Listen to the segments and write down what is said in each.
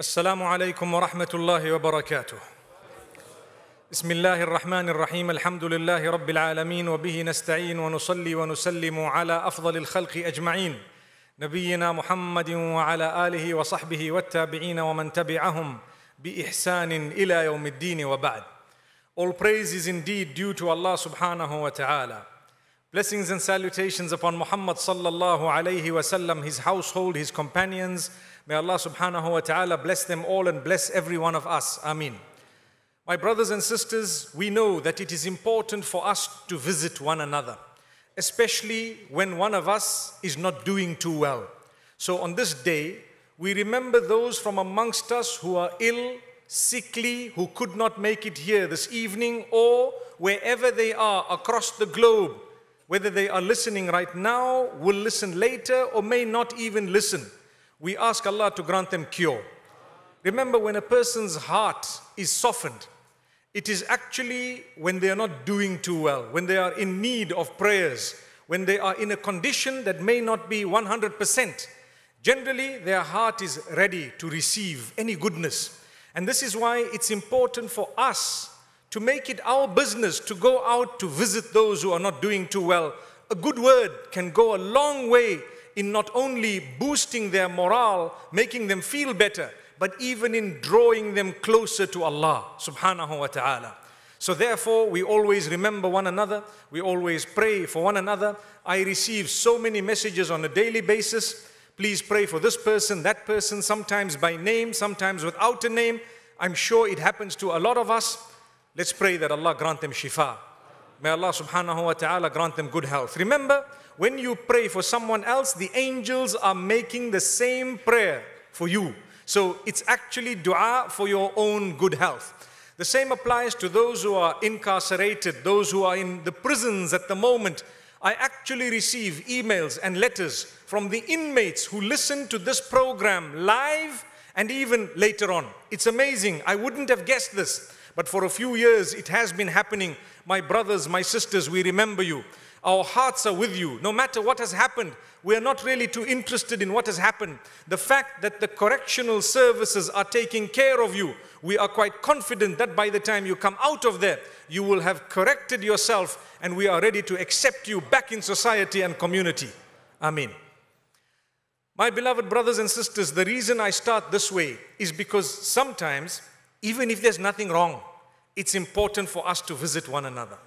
السلام عليكم ورحمة الله وبركاته. بسم الله الرحمن الرحيم، الحمد لله رب العالمين وبه نستعين ونصلي ونسلم على أفضل الخلق أجمعين نبينا محمد وعلى آله وصحبه والتابعين ومن تبعهم بإحسان إلى يوم الدين وبعد. All praise is indeed due to Allah subhanahu wa ta'ala. Blessings and salutations upon Muhammad sallallahu alayhi wa sallam, his household, his companions, May Allah subhanahu wa ta'ala bless them all and bless every one of us. Amin. My brothers and sisters, we know that it is important for us to visit one another, especially when one of us is not doing too well. So on this day, we remember those from amongst us who are ill, sickly, who could not make it here this evening or wherever they are across the globe, whether they are listening right now, will listen later, or may not even listen. We ask Allah to grant them cure. Remember, when a person's heart is softened, it is actually when they are not doing too well, when they are in need of prayers, when they are in a condition that may not be 100%. Generally, their heart is ready to receive any goodness. And this is why it's important for us to make it our business to go out to visit those who are not doing too well. A good word can go a long way in not only boosting their morale, making them feel better, but even in drawing them closer to Allah subhanahu wa ta'ala. So therefore, we always remember one another. We always pray for one another. I receive so many messages on a daily basis. Please pray for this person, that person, sometimes by name, sometimes without a name. I'm sure it happens to a lot of us. Let's pray that Allah grant them shifa. May Allah subhanahu wa ta'ala grant them good health. Remember, when you pray for someone else, the angels are making the same prayer for you. So it's actually dua for your own good health. The same applies to those who are incarcerated, those who are in the prisons at the moment. I actually receive emails and letters from the inmates who listen to this program live and even later on. It's amazing. I wouldn't have guessed this. But for a few years, it has been happening. My brothers, my sisters, we remember you. Our hearts are with you. No matter what has happened, we are not really too interested in what has happened. The fact that the correctional services are taking care of you, we are quite confident that by the time you come out of there, you will have corrected yourself and we are ready to accept you back in society and community. Amen. My beloved brothers and sisters, the reason I start this way is because sometimes, even if there's nothing wrong, it's important for us to visit one another.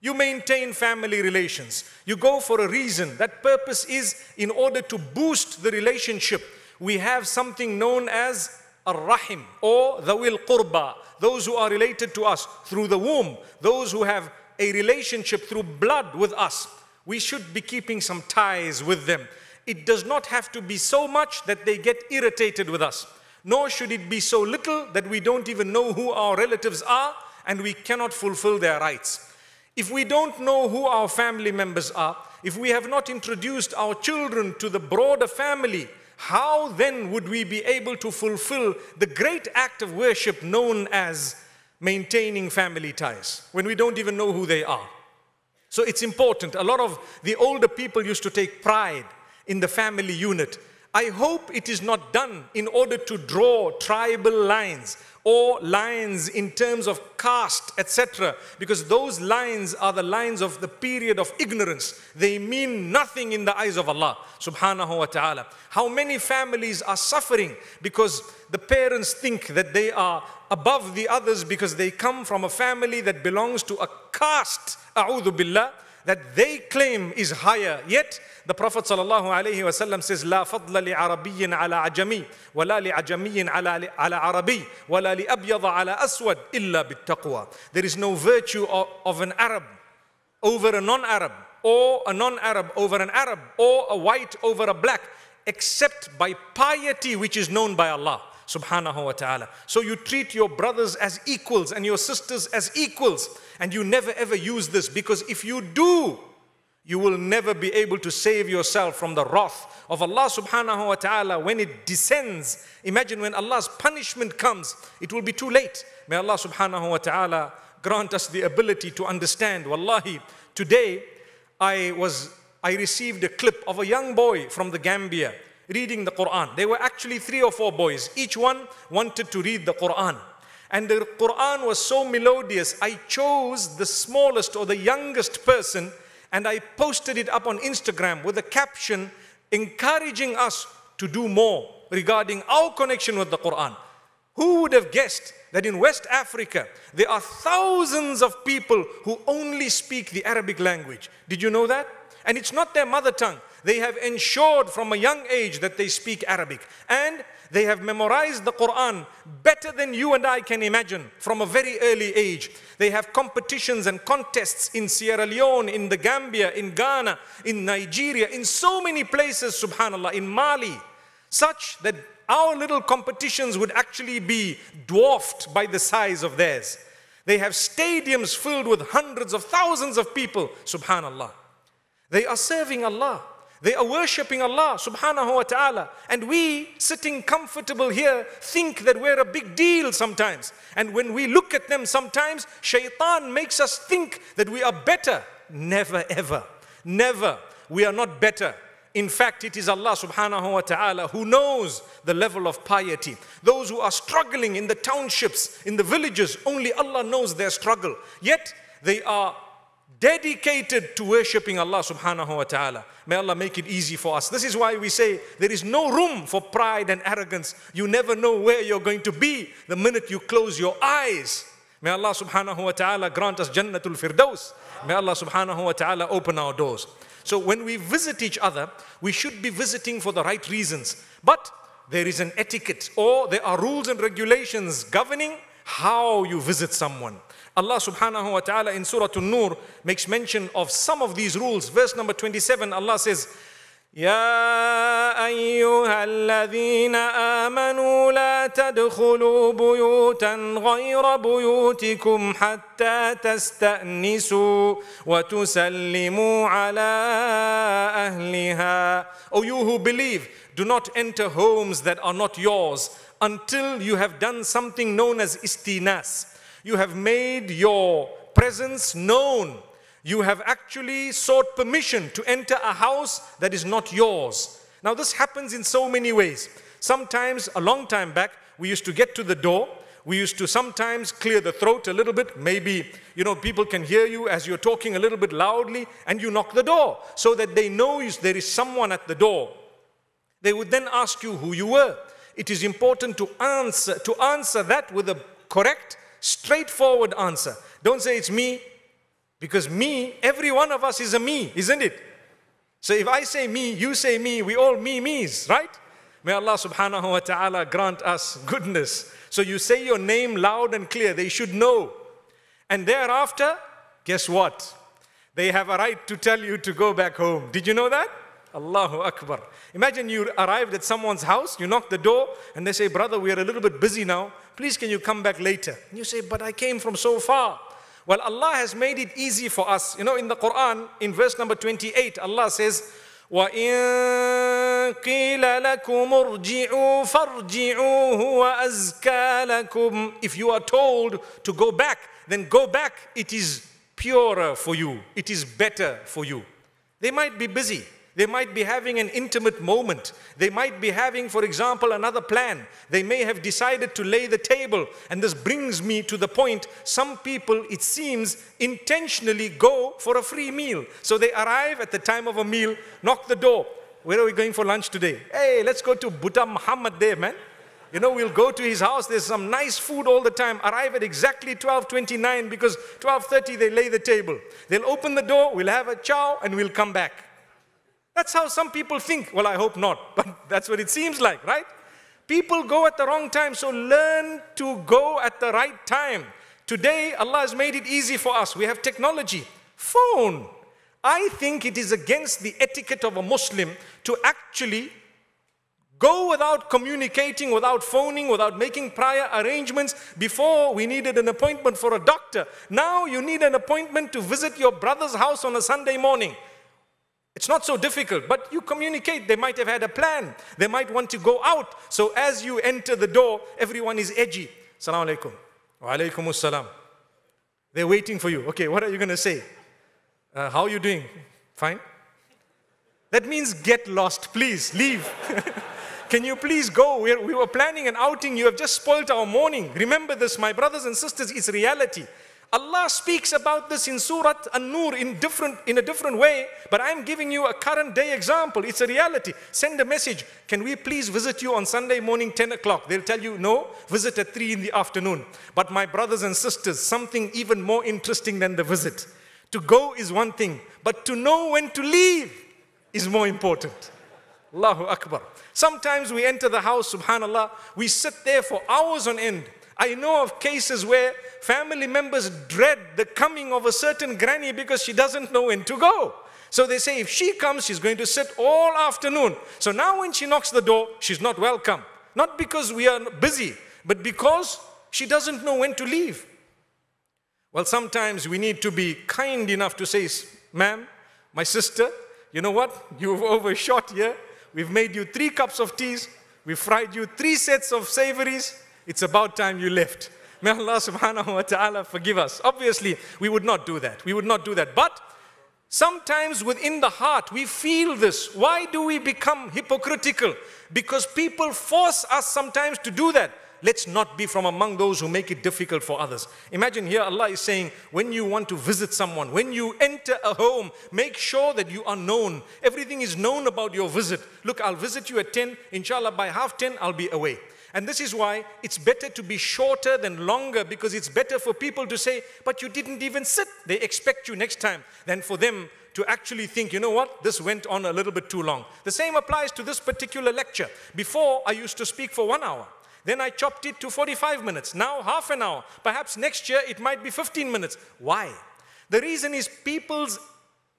You maintain family relations. You go for a reason. That purpose is in order to boost the relationship. We have something known as Ar-Rahim or the will Qurba, those who are related to us through the womb, those who have a relationship through blood with us. We should be keeping some ties with them. It does not have to be so much that they get irritated with us. Nor should it be so little that we don't even know who our relatives are and we cannot fulfill their rights. If we don't know who our family members are, if we have not introduced our children to the broader family, how then would we be able to fulfill the great act of worship known as maintaining family ties when we don't even know who they are? So it's important. A lot of the older people used to take pride in the family unit I hope it is not done in order to draw tribal lines or lines in terms of caste, etc., because those lines are the lines of the period of ignorance. They mean nothing in the eyes of Allah subhanahu wa ta'ala. How many families are suffering because the parents think that they are above the others because they come from a family that belongs to a caste, a'udhu billah, that they claim is higher. Yet the Prophet ﷺ says, لا فضل لعربي على عجمي ولا لعجمي على على عربي ولا لأبيض على أسود إلا بالتقوى. There is no virtue of, of an Arab over a non-Arab or a non-Arab over an Arab or a white over a black except by piety which is known by Allah subhanahu wa ta'ala. So you treat your brothers as equals and your sisters as equals. And you never ever use this because if you do, you will never be able to save yourself from the wrath of Allah subhanahu wa ta'ala when it descends. Imagine when Allah's punishment comes, it will be too late. May Allah subhanahu wa ta'ala grant us the ability to understand. Wallahi, today I was I received a clip of a young boy from the Gambia reading the Quran. There were actually three or four boys. Each one wanted to read the Quran. And the Quran was so melodious, I chose the smallest or the youngest person and I posted it up on Instagram with a caption encouraging us to do more regarding our connection with the Quran. Who would have guessed that in West Africa there are thousands of people who only speak the Arabic language? Did you know that? And it's not their mother tongue. They have ensured from a young age that they speak Arabic. And they have memorized the Quran better than you and I can imagine from a very early age. They have competitions and contests in Sierra Leone, in the Gambia, in Ghana, in Nigeria, in so many places, subhanAllah, in Mali, such that our little competitions would actually be dwarfed by the size of theirs. They have stadiums filled with hundreds of thousands of people, subhanAllah. They are serving Allah. They are worshipping Allah subhanahu wa ta'ala. And we, sitting comfortable here, think that we're a big deal sometimes. And when we look at them sometimes, shaitan makes us think that we are better. Never ever. Never. We are not better. In fact, it is Allah subhanahu wa ta'ala who knows the level of piety. Those who are struggling in the townships, in the villages, only Allah knows their struggle. Yet they are dedicated to worshipping Allah subhanahu wa ta'ala. May Allah make it easy for us. This is why we say there is no room for pride and arrogance. You never know where you're going to be the minute you close your eyes. May Allah subhanahu wa ta'ala grant us Jannatul Firdaus. May Allah subhanahu wa ta'ala open our doors. So when we visit each other, we should be visiting for the right reasons. But there is an etiquette or there are rules and regulations governing how you visit someone. Allah subhanahu wa ta'ala in Surah An-Nur makes mention of some of these rules. Verse number 27, Allah says, يا أيها الذين آمنوا لا تدخلوا بيوتا غير بيوتكم حتى تستأنسوا وتسلموا على أهلها. O you who believe, do not enter homes that are not yours until you have done something known as istinas. You have made your presence known. You have actually sought permission to enter a house that is not yours. Now, this happens in so many ways. Sometimes, a long time back, we used to get to the door. We used to sometimes clear the throat a little bit. Maybe, you know, people can hear you as you're talking a little bit loudly and you knock the door so that they know there is someone at the door. They would then ask you who you were it is important to answer, to answer that with a correct, straightforward answer. Don't say it's me, because me, every one of us is a me, isn't it? So if I say me, you say me, we all me, me's, right? May Allah subhanahu wa ta'ala grant us goodness. So you say your name loud and clear, they should know. And thereafter, guess what? They have a right to tell you to go back home. Did you know that? Allahu Akbar. Imagine you arrived at someone's house, you knock the door, and they say, Brother, we are a little bit busy now. Please can you come back later? And you say, But I came from so far. Well, Allah has made it easy for us. You know, in the Quran, in verse number 28, Allah says, وَإِن قِيلَ لَكُمْ ارْجِعُوا فَارْجِعُوا هُوَ أَزْكَى لَكُمْ If you are told to go back, then go back. It is purer for you. It is better for you. They might be busy. They might be having an intimate moment. They might be having, for example, another plan. They may have decided to lay the table. And this brings me to the point some people, it seems, intentionally go for a free meal. So they arrive at the time of a meal, knock the door. Where are we going for lunch today? Hey, let's go to Buddha Muhammad there, man. You know, we'll go to his house. There's some nice food all the time. Arrive at exactly 12.29 because 12.30 they lay the table. They'll open the door, we'll have a chow, and we'll come back. That's how some people think. Well, I hope not, but that's what it seems like, right? People go at the wrong time, so learn to go at the right time. Today, Allah has made it easy for us. We have technology, phone. I think it is against the etiquette of a Muslim to actually go without communicating, without phoning, without making prior arrangements. Before, we needed an appointment for a doctor. Now, you need an appointment to visit your brother's house on a Sunday morning. It's not so difficult, but you communicate. They might have had a plan. They might want to go out. So as you enter the door, everyone is edgy. Salaam alaikum. Wa alaikum assalam. They're waiting for you. Okay, what are you going to say? Uh, how are you doing? Fine. That means get lost. Please leave. Can you please go? We're, we were planning an outing. You have just spoilt our morning. Remember this, my brothers and sisters, it's reality. Allah speaks about this in Surah An-Nur in, different, in a different way, but I'm giving you a current day example. It's a reality. Send a message. Can we please visit you on Sunday morning, 10 o'clock? They'll tell you, no, visit at 3 in the afternoon. But my brothers and sisters, something even more interesting than the visit. To go is one thing, but to know when to leave is more important. Allahu Akbar. Sometimes we enter the house, subhanAllah, we sit there for hours on end. I know of cases where family members dread the coming of a certain granny because she doesn't know when to go. So they say if she comes, she's going to sit all afternoon. So now when she knocks the door, she's not welcome. Not because we are busy, but because she doesn't know when to leave. Well, sometimes we need to be kind enough to say, ma'am, my sister, you know what? You've overshot here. We've made you three cups of teas. We've fried you three sets of savories. It's about time you left. May Allah subhanahu wa ta'ala forgive us. Obviously, we would not do that. We would not do that. But sometimes within the heart, we feel this. Why do we become hypocritical? Because people force us sometimes to do that. Let's not be from among those who make it difficult for others. Imagine here Allah is saying, when you want to visit someone, when you enter a home, make sure that you are known. Everything is known about your visit. Look, I'll visit you at 10. Inshallah, by half 10, I'll be away. And this is why it's better to be shorter than longer because it's better for people to say, but you didn't even sit. They expect you next time than for them to actually think, you know what, this went on a little bit too long. The same applies to this particular lecture. Before, I used to speak for one hour. Then I chopped it to 45 minutes, now half an hour. Perhaps next year it might be 15 minutes. Why? The reason is people's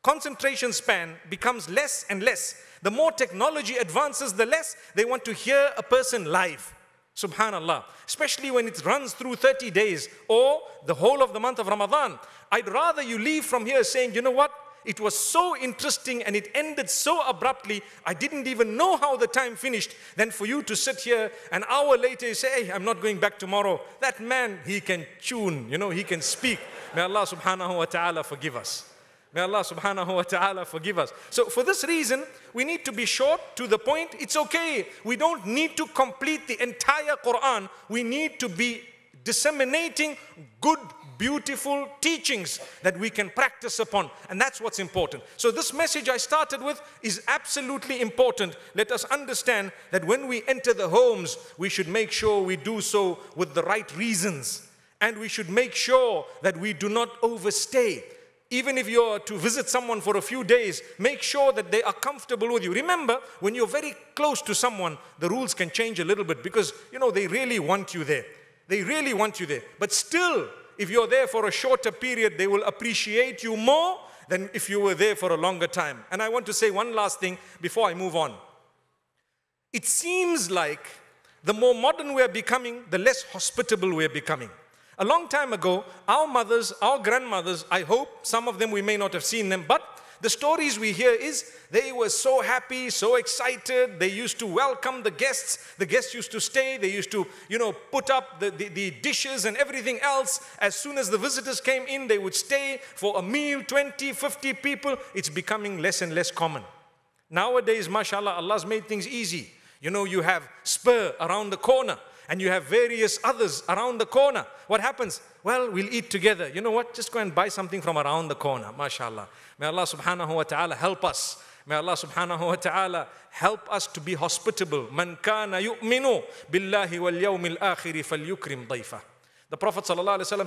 concentration span becomes less and less. The more technology advances, the less they want to hear a person live. Subhanallah. Especially when it runs through 30 days or the whole of the month of Ramadan. I'd rather you leave from here saying, you know what? It was so interesting and it ended so abruptly, I didn't even know how the time finished. Then for you to sit here an hour later, you say, hey, I'm not going back tomorrow. That man, he can tune, you know, he can speak. May Allah subhanahu wa ta'ala forgive us. May Allah subhanahu wa ta'ala forgive us. So for this reason, we need to be short to the point. It's okay. We don't need to complete the entire Quran. We need to be disseminating good beautiful teachings that we can practice upon. And that's what's important. So this message I started with is absolutely important. Let us understand that when we enter the homes, we should make sure we do so with the right reasons. And we should make sure that we do not overstay even if you're to visit someone for a few days, make sure that they are comfortable with you. Remember, when you're very close to someone, the rules can change a little bit because, you know, they really want you there. They really want you there. But still, if you're there for a shorter period, they will appreciate you more than if you were there for a longer time. And I want to say one last thing before I move on. It seems like the more modern we're becoming, the less hospitable we're becoming. A long time ago, our mothers, our grandmothers, I hope some of them we may not have seen them, but the stories we hear is they were so happy, so excited. They used to welcome the guests. The guests used to stay. They used to, you know, put up the, the, the dishes and everything else. As soon as the visitors came in, they would stay for a meal, 20, 50 people. It's becoming less and less common. Nowadays, mashallah, Allah's made things easy. You know, you have Spur around the corner and you have various others around the corner. What happens? Well, we'll eat together. You know what? Just go and buy something from around the corner. MashaAllah. May Allah subhanahu wa ta'ala help us. May Allah subhanahu wa ta'ala help us to be hospitable. Man kana yu'minu billahi wal yawmil akhiri The Prophet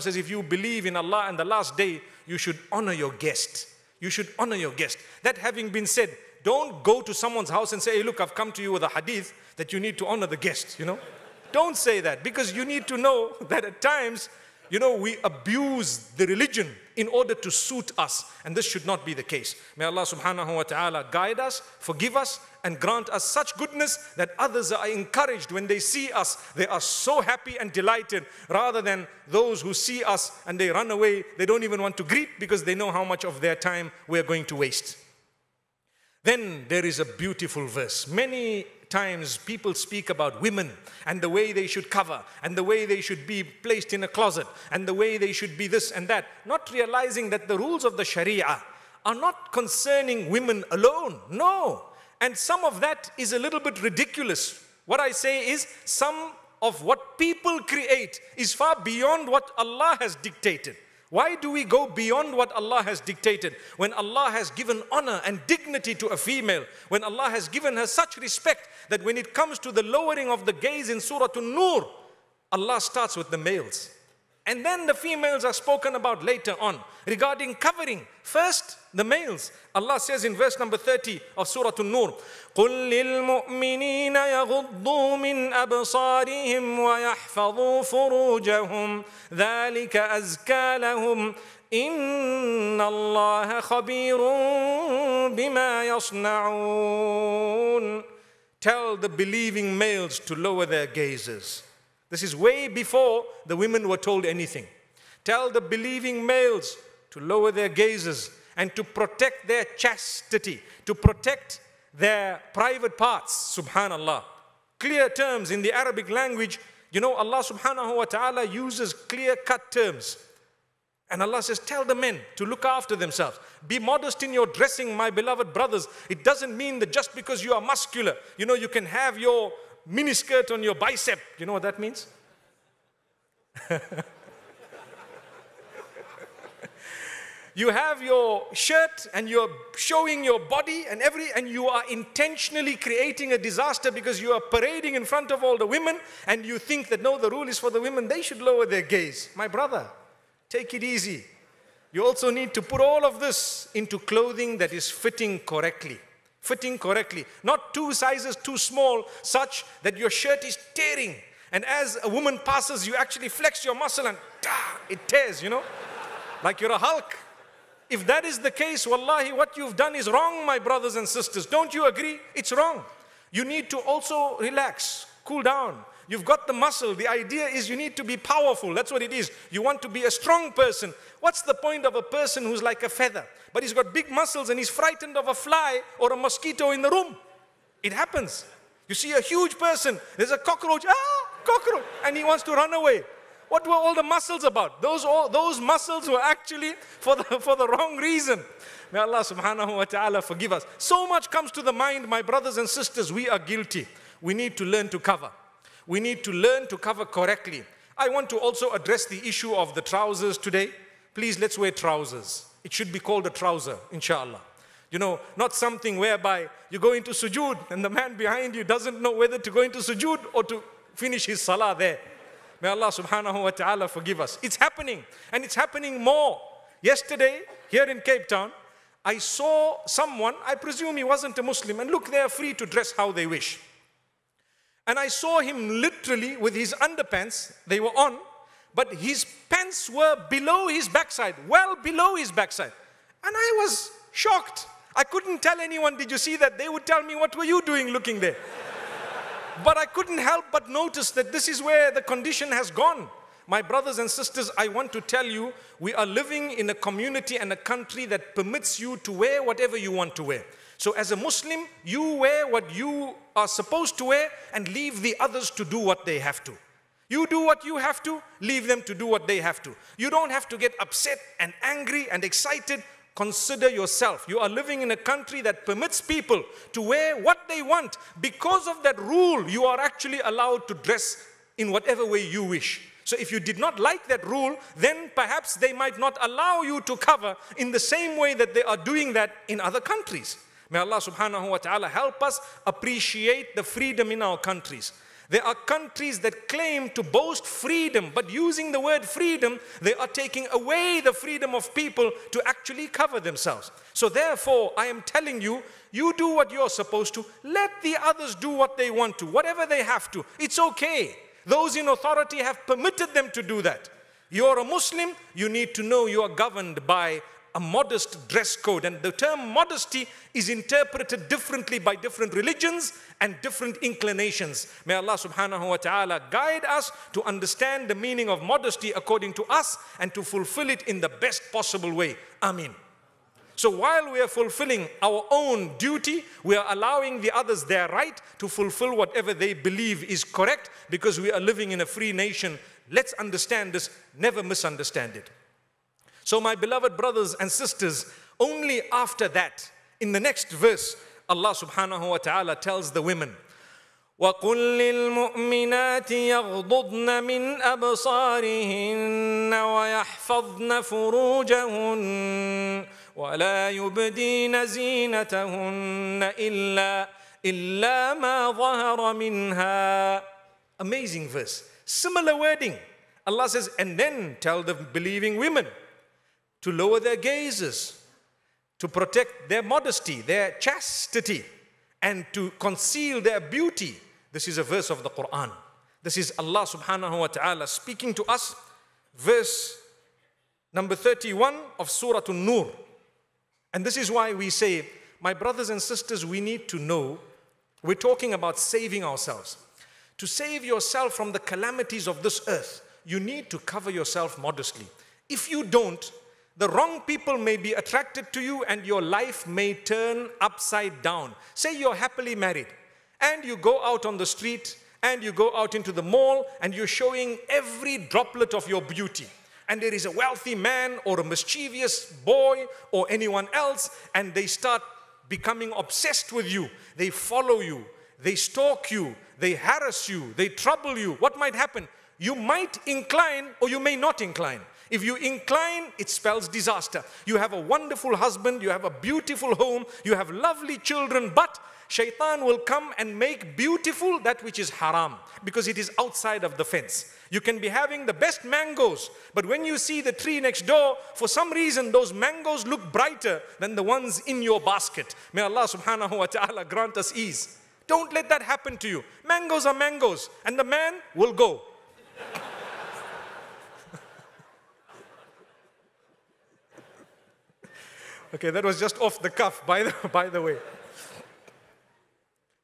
says, if you believe in Allah and the last day, you should honor your guest. You should honor your guest. That having been said, don't go to someone's house and say, hey, look, I've come to you with a hadith that you need to honor the guest, you know? don't say that because you need to know that at times you know, we abuse the religion in order to suit us, and this should not be the case. May Allah subhanahu wa ta'ala guide us, forgive us, and grant us such goodness that others are encouraged when they see us. They are so happy and delighted rather than those who see us and they run away. They don't even want to greet because they know how much of their time we are going to waste. Then there is a beautiful verse. Many times people speak about women and the way they should cover and the way they should be placed in a closet and the way they should be this and that, not realizing that the rules of the Sharia are not concerning women alone. No. And some of that is a little bit ridiculous. What I say is some of what people create is far beyond what Allah has dictated. Why do we go beyond what Allah has dictated? When Allah has given honor and dignity to a female, when Allah has given her such respect that when it comes to the lowering of the gaze in Surah An-Nur, Allah starts with the males. And then the females are spoken about later on regarding covering. First, the males. Allah says in verse number 30 of Surah An-Nur, قُلْ لِلْمُؤْمِنِينَ يَغُضُّوا مِنْ أَبْصَارِهِمْ وَيَحْفَظُوا فُرُوجَهُمْ ذَلِكَ أَزْكَى لَهُمْ إِنَّ اللَّهَ خَبِيرٌ بِمَا يَصْنَعُونَ Tell the believing males to lower their gazes this is way before the women were told anything. Tell the believing males to lower their gazes and to protect their chastity, to protect their private parts, subhanallah. Clear terms in the Arabic language, you know, Allah subhanahu wa ta'ala uses clear cut terms. And Allah says, Tell the men to look after themselves. Be modest in your dressing, my beloved brothers. It doesn't mean that just because you are muscular, you know, you can have your miniskirt on your bicep. You know what that means? you have your shirt and you're showing your body and every and you are intentionally creating a disaster because you are parading in front of all the women and you think that no the rule is for the women they should lower their gaze my brother take it easy you also need to put all of this into clothing that is fitting correctly fitting correctly, not two sizes too small, such that your shirt is tearing. And as a woman passes, you actually flex your muscle and ah, it tears, you know, like you're a Hulk. If that is the case, wallahi, what you've done is wrong, my brothers and sisters. Don't you agree? It's wrong. You need to also relax, cool down, You've got the muscle. The idea is you need to be powerful. That's what it is. You want to be a strong person. What's the point of a person who's like a feather, but he's got big muscles and he's frightened of a fly or a mosquito in the room? It happens. You see a huge person, there's a cockroach, ah, cockroach, and he wants to run away. What were all the muscles about? Those, all, those muscles were actually for the, for the wrong reason. May Allah subhanahu wa ta'ala forgive us. So much comes to the mind, my brothers and sisters, we are guilty. We need to learn to cover. We need to learn to cover correctly. I want to also address the issue of the trousers today. Please, let's wear trousers. It should be called a trouser, inshallah. You know, not something whereby you go into sujood and the man behind you doesn't know whether to go into sujood or to finish his salah there. May Allah subhanahu wa ta'ala forgive us. It's happening, and it's happening more. Yesterday, here in Cape Town, I saw someone, I presume he wasn't a Muslim, and look, they are free to dress how they wish. And I saw him literally with his underpants, they were on, but his pants were below his backside, well below his backside. And I was shocked. I couldn't tell anyone, did you see that? They would tell me, what were you doing looking there? but I couldn't help but notice that this is where the condition has gone. My brothers and sisters, I want to tell you, we are living in a community and a country that permits you to wear whatever you want to wear. So as a Muslim, you wear what you are supposed to wear and leave the others to do what they have to. You do what you have to, leave them to do what they have to. You don't have to get upset and angry and excited. Consider yourself. You are living in a country that permits people to wear what they want. Because of that rule, you are actually allowed to dress in whatever way you wish. So if you did not like that rule, then perhaps they might not allow you to cover in the same way that they are doing that in other countries. May Allah subhanahu wa ta'ala help us appreciate the freedom in our countries. There are countries that claim to boast freedom, but using the word freedom, they are taking away the freedom of people to actually cover themselves. So, therefore, I am telling you, you do what you're supposed to. Let the others do what they want to, whatever they have to. It's okay. Those in authority have permitted them to do that. You're a Muslim, you need to know you are governed by a modest dress code. And the term modesty is interpreted differently by different religions and different inclinations. May Allah subhanahu wa ta'ala guide us to understand the meaning of modesty according to us and to fulfill it in the best possible way. Amin. So while we are fulfilling our own duty, we are allowing the others their right to fulfill whatever they believe is correct because we are living in a free nation. Let's understand this, never misunderstand it. So, my beloved brothers and sisters, only after that, in the next verse, Allah subhanahu wa ta'ala tells the women, وقل للمؤمنات يغضضن من أبصارهن ويحفظن فروجهن ولا يبدين زينتهن إلا إلا ما ظهر منها Amazing verse. Similar wording. Allah says, and then tell the believing women, to lower their gazes, to protect their modesty, their chastity, and to conceal their beauty. This is a verse of the Quran. This is Allah subhanahu wa ta'ala speaking to us. Verse number 31 of Surah An-Nur. And this is why we say, my brothers and sisters, we need to know, we're talking about saving ourselves. To save yourself from the calamities of this earth, you need to cover yourself modestly. If you don't, the wrong people may be attracted to you and your life may turn upside down. Say you're happily married and you go out on the street and you go out into the mall and you're showing every droplet of your beauty. And there is a wealthy man or a mischievous boy or anyone else, and they start becoming obsessed with you. They follow you, they stalk you, they harass you, they trouble you. What might happen? You might incline or you may not incline. If you incline, it spells disaster. You have a wonderful husband, you have a beautiful home, you have lovely children, but shaitan will come and make beautiful that which is haram because it is outside of the fence. You can be having the best mangoes, but when you see the tree next door, for some reason those mangoes look brighter than the ones in your basket. May Allah subhanahu wa ta'ala grant us ease. Don't let that happen to you. Mangoes are mangoes, and the man will go. Okay, that was just off the cuff, by the, by the way.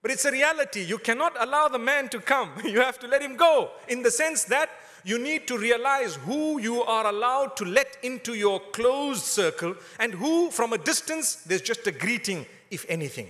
But it's a reality. You cannot allow the man to come. You have to let him go in the sense that you need to realize who you are allowed to let into your closed circle and who, from a distance, there's just a greeting, if anything.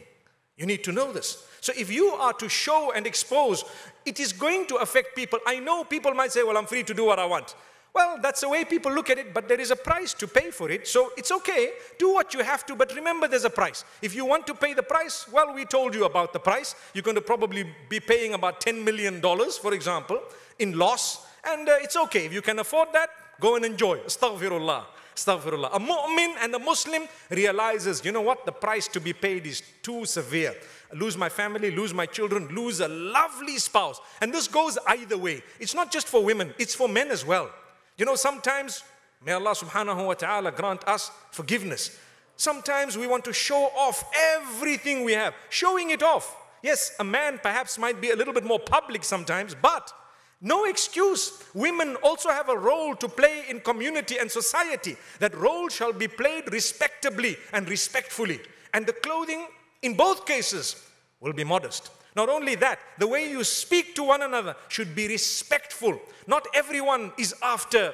You need to know this. So if you are to show and expose, it is going to affect people. I know people might say, Well, I'm free to do what I want. Well, that's the way people look at it, but there is a price to pay for it. So it's okay, do what you have to, but remember there's a price. If you want to pay the price, well, we told you about the price. You're going to probably be paying about $10 million, for example, in loss. And uh, it's okay. If you can afford that, go and enjoy. Astaghfirullah. Astaghfirullah. A mu'min and a Muslim realizes, you know what, the price to be paid is too severe. I lose my family, lose my children, lose a lovely spouse. And this goes either way. It's not just for women, it's for men as well. You know, sometimes, may Allah subhanahu wa ta'ala grant us forgiveness. Sometimes we want to show off everything we have, showing it off. Yes, a man perhaps might be a little bit more public sometimes, but no excuse. Women also have a role to play in community and society. That role shall be played respectably and respectfully. And the clothing, in both cases, will be modest. Not only that, the way you speak to one another should be respectful. Not everyone is after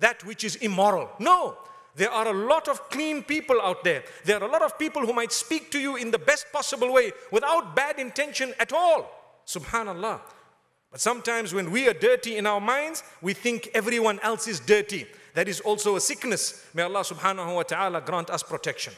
that which is immoral. No, there are a lot of clean people out there. There are a lot of people who might speak to you in the best possible way without bad intention at all. Subhanallah. But sometimes when we are dirty in our minds, we think everyone else is dirty. That is also a sickness. May Allah subhanahu wa ta'ala grant us protection.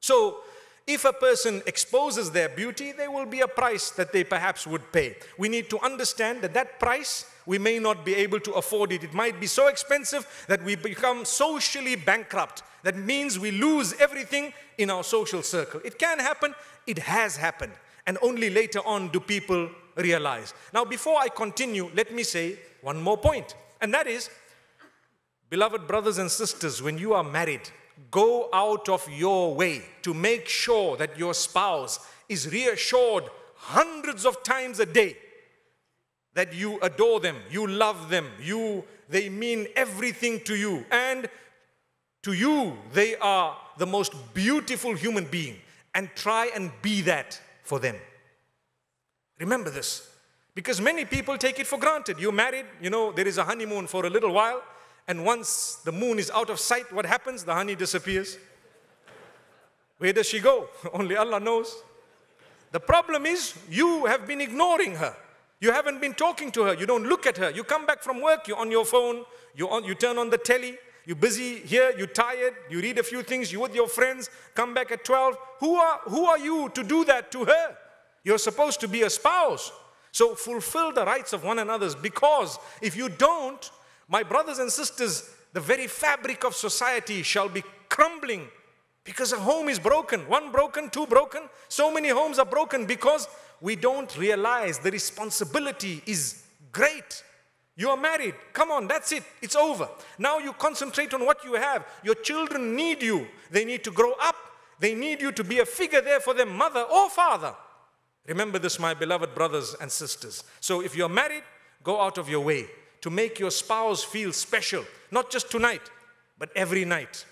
So if a person exposes their beauty, there will be a price that they perhaps would pay. We need to understand that that price, we may not be able to afford it. It might be so expensive that we become socially bankrupt. That means we lose everything in our social circle. It can happen, it has happened. And only later on do people realize. Now, before I continue, let me say one more point. And that is, beloved brothers and sisters, when you are married, go out of your way to make sure that your spouse is reassured hundreds of times a day that you adore them, you love them, you they mean everything to you and to you they are the most beautiful human being and try and be that for them. Remember this because many people take it for granted. You're married, you know, there is a honeymoon for a little while and once the moon is out of sight, what happens? The honey disappears. Where does she go? Only Allah knows. The problem is you have been ignoring her. You haven't been talking to her. You don't look at her. You come back from work, you're on your phone, you you turn on the telly, you're busy here, you're tired, you read a few things, you're with your friends, come back at 12. Who are, who are you to do that to her? You're supposed to be a spouse. So fulfill the rights of one another's because if you don't, my brothers and sisters, the very fabric of society shall be crumbling because a home is broken. One broken, two broken. So many homes are broken because we don't realize the responsibility is great. You are married. Come on, that's it. It's over. Now you concentrate on what you have. Your children need you. They need to grow up. They need you to be a figure there for their mother or father. Remember this, my beloved brothers and sisters. So if you're married, go out of your way to make your spouse feel special, not just tonight, but every night.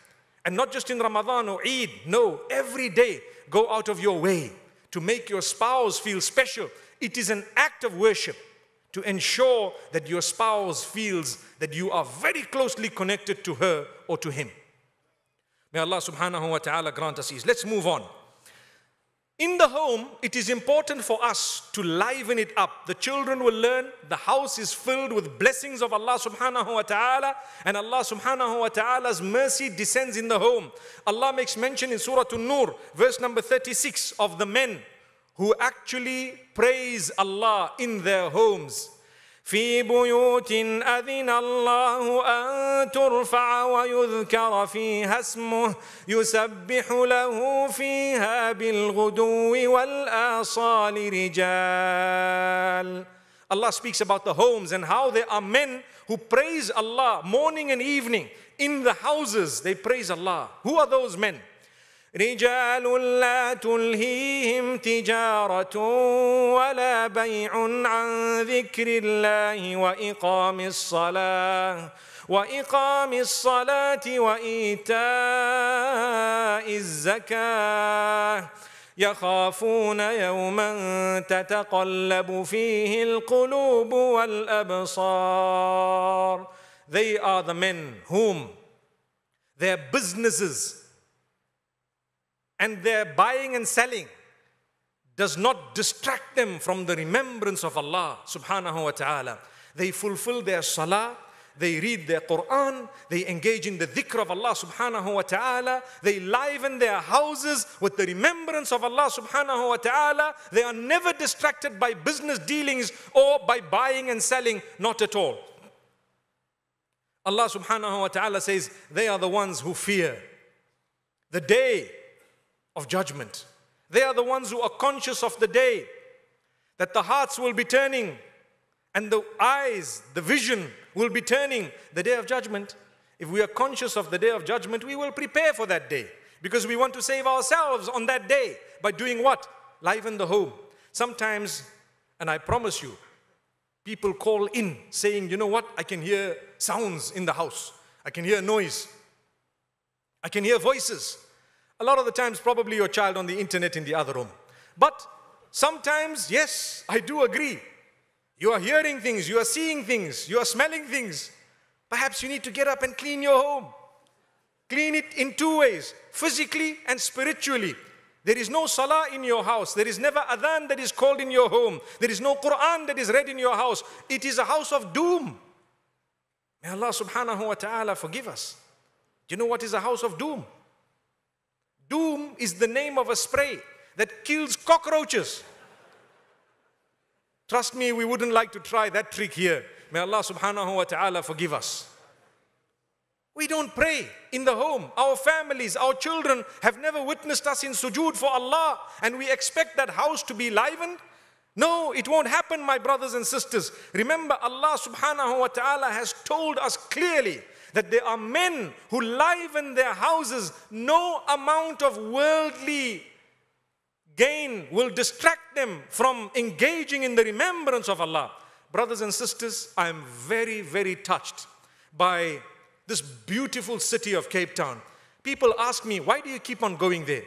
And not just in Ramadan or Eid, no, every day go out of your way to make your spouse feel special. It is an act of worship to ensure that your spouse feels that you are very closely connected to her or to him. May Allah subhanahu wa ta'ala grant us ease. Let's move on. In the home, it is important for us to liven it up. The children will learn the house is filled with blessings of Allah subhanahu wa ta'ala, and Allah subhanahu wa ta'ala's mercy descends in the home. Allah makes mention in Surah An-Nur, verse number 36, of the men who actually praise Allah in their homes. في بيوت أذن الله أن ترفع ويذكر فيها اسمه يسبح له فيها بالغدو والآصال رجال Allah speaks about the homes and how there are men who praise Allah morning and evening. In the houses, they praise Allah. Who are those men? رجال لا تلهيهم تجارة ولا بيع عن ذكر الله وإقام الصلاة وإقام الصلاة وإيتاء الزكاة يخافون يوما تتقلب فيه القلوب والأبصار They are the men whom their businesses and their buying and selling does not distract them from the remembrance of Allah subhanahu wa ta'ala. They fulfill their salah, they read their Quran, they engage in the dhikr of Allah subhanahu wa ta'ala, they liven their houses with the remembrance of Allah subhanahu wa ta'ala. They are never distracted by business dealings or by buying and selling, not at all. Allah subhanahu wa ta'ala says, They are the ones who fear the day of judgment. They are the ones who are conscious of the day that the hearts will be turning and the eyes, the vision will be turning the day of judgment. If we are conscious of the day of judgment, we will prepare for that day because we want to save ourselves on that day by doing what? Liven the home. Sometimes, and I promise you, people call in saying, you know what, I can hear sounds in the house, I can hear noise, I can hear voices. A lot of the times, probably your child on the internet in the other room. But sometimes, yes, I do agree. You are hearing things, you are seeing things, you are smelling things. Perhaps you need to get up and clean your home. Clean it in two ways physically and spiritually. There is no salah in your house. There is never adhan that is called in your home. There is no Quran that is read in your house. It is a house of doom. May Allah subhanahu wa ta'ala forgive us. Do you know what is a house of doom? Doom is the name of a spray that kills cockroaches. Trust me, we wouldn't like to try that trick here. May Allah subhanahu wa ta'ala forgive us. We don't pray in the home. Our families, our children have never witnessed us in sujood for Allah and we expect that house to be livened. No, it won't happen, my brothers and sisters. Remember, Allah subhanahu wa ta'ala has told us clearly that there are men who live in their houses, no amount of worldly gain will distract them from engaging in the remembrance of Allah. Brothers and sisters, I am very, very touched by this beautiful city of Cape Town. People ask me, why do you keep on going there?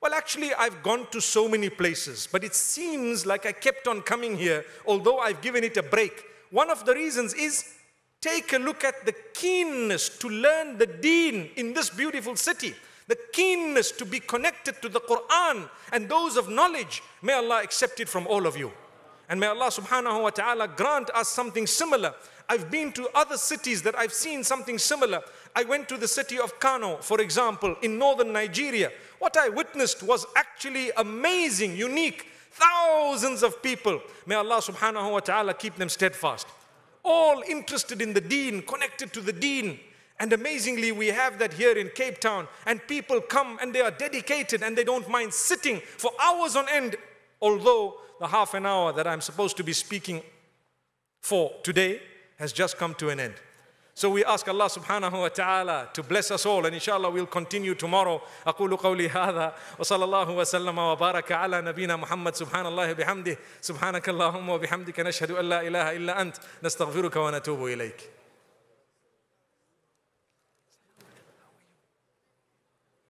Well, actually, I've gone to so many places, but it seems like I kept on coming here, although I've given it a break. One of the reasons is Take a look at the keenness to learn the deen in this beautiful city, the keenness to be connected to the Quran and those of knowledge. May Allah accept it from all of you. And may Allah subhanahu wa ta'ala grant us something similar. I've been to other cities that I've seen something similar. I went to the city of Kano, for example, in northern Nigeria. What I witnessed was actually amazing, unique. Thousands of people. May Allah subhanahu wa ta'ala keep them steadfast all interested in the deen, connected to the deen. And amazingly, we have that here in Cape Town. And people come and they are dedicated and they don't mind sitting for hours on end, although the half an hour that I'm supposed to be speaking for today has just come to an end. So we ask Allah subhanahu wa ta'ala to bless us all and inshallah we'll continue tomorrow. أقول قولي هذا وصلى الله وسلم وبارك على نبينا محمد سبحان الله بحمده سبحانك اللهم وبحمدك نشهد أن لا إله إلا أنت نستغفرك ونتوب إليك.